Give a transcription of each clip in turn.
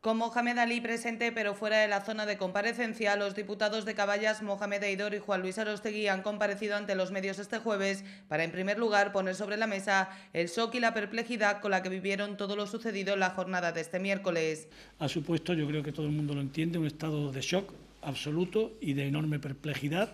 Con Mohamed Ali presente pero fuera de la zona de comparecencia, los diputados de Caballas Mohamed Eidor y Juan Luis Arostegui han comparecido ante los medios este jueves para, en primer lugar, poner sobre la mesa el shock y la perplejidad con la que vivieron todo lo sucedido en la jornada de este miércoles. Ha supuesto, yo creo que todo el mundo lo entiende, un estado de shock absoluto y de enorme perplejidad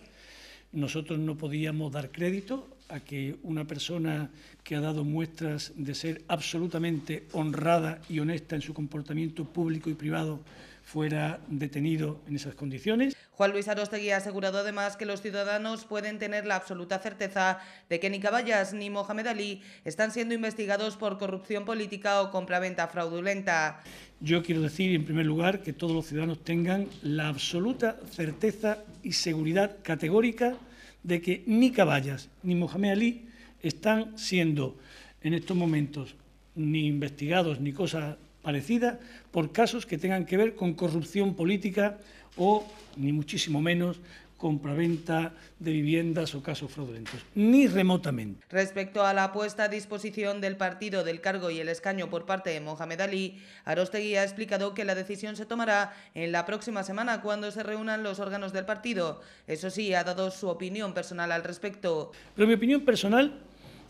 nosotros no podíamos dar crédito a que una persona que ha dado muestras de ser absolutamente honrada y honesta en su comportamiento público y privado fuera detenido en esas condiciones. Juan Luis Arostegui ha asegurado además que los ciudadanos pueden tener la absoluta certeza de que ni Caballas ni Mohamed Ali están siendo investigados por corrupción política o compraventa fraudulenta. Yo quiero decir, en primer lugar, que todos los ciudadanos tengan la absoluta certeza y seguridad categórica de que ni Caballas ni Mohamed Ali están siendo en estos momentos ni investigados ni cosas parecida por casos que tengan que ver con corrupción política o, ni muchísimo menos, compraventa de viviendas o casos fraudulentos, ni remotamente. Respecto a la puesta a disposición del partido del cargo y el escaño por parte de Mohamed Ali, Arostegui ha explicado que la decisión se tomará en la próxima semana cuando se reúnan los órganos del partido. Eso sí, ha dado su opinión personal al respecto. Pero mi opinión personal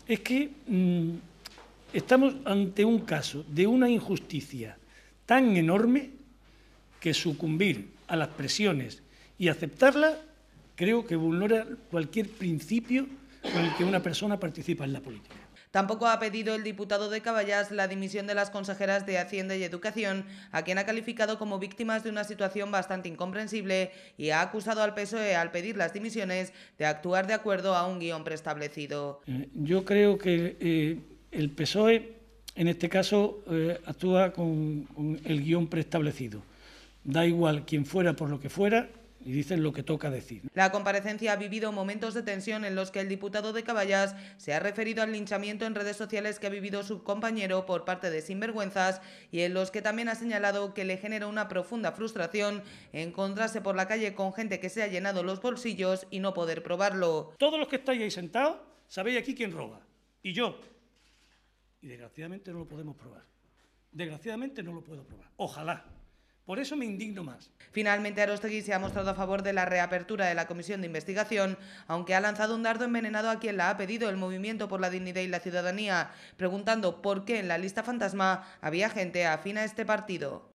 es que... Mm, Estamos ante un caso de una injusticia tan enorme que sucumbir a las presiones y aceptarla creo que vulnera cualquier principio con el que una persona participa en la política. Tampoco ha pedido el diputado de Caballas la dimisión de las consejeras de Hacienda y Educación, a quien ha calificado como víctimas de una situación bastante incomprensible y ha acusado al PSOE, al pedir las dimisiones, de actuar de acuerdo a un guión preestablecido. Eh, yo creo que eh, el PSOE en este caso eh, actúa con, el guión preestablecido. Da igual quien fuera por lo que fuera y dicen lo que toca decir. La comparecencia ha vivido momentos de tensión en los que el diputado de Caballas se ha referido al linchamiento en redes sociales que ha vivido su compañero por parte de sinvergüenzas y en los que también ha señalado que le genera una profunda frustración encontrarse por la calle con gente que se ha llenado los bolsillos y no poder probarlo. Todos los que estáis ahí sentados sabéis aquí quién roba y yo y desgraciadamente no lo podemos probar. Desgraciadamente no lo puedo probar. Ojalá. Por eso me indigno más. Finalmente, Arostegui se ha mostrado a favor de la reapertura de la comisión de investigación, aunque ha lanzado un dardo envenenado a quien la ha pedido el Movimiento por la Dignidad y la Ciudadanía, preguntando por qué en la lista fantasma había gente afín a este partido.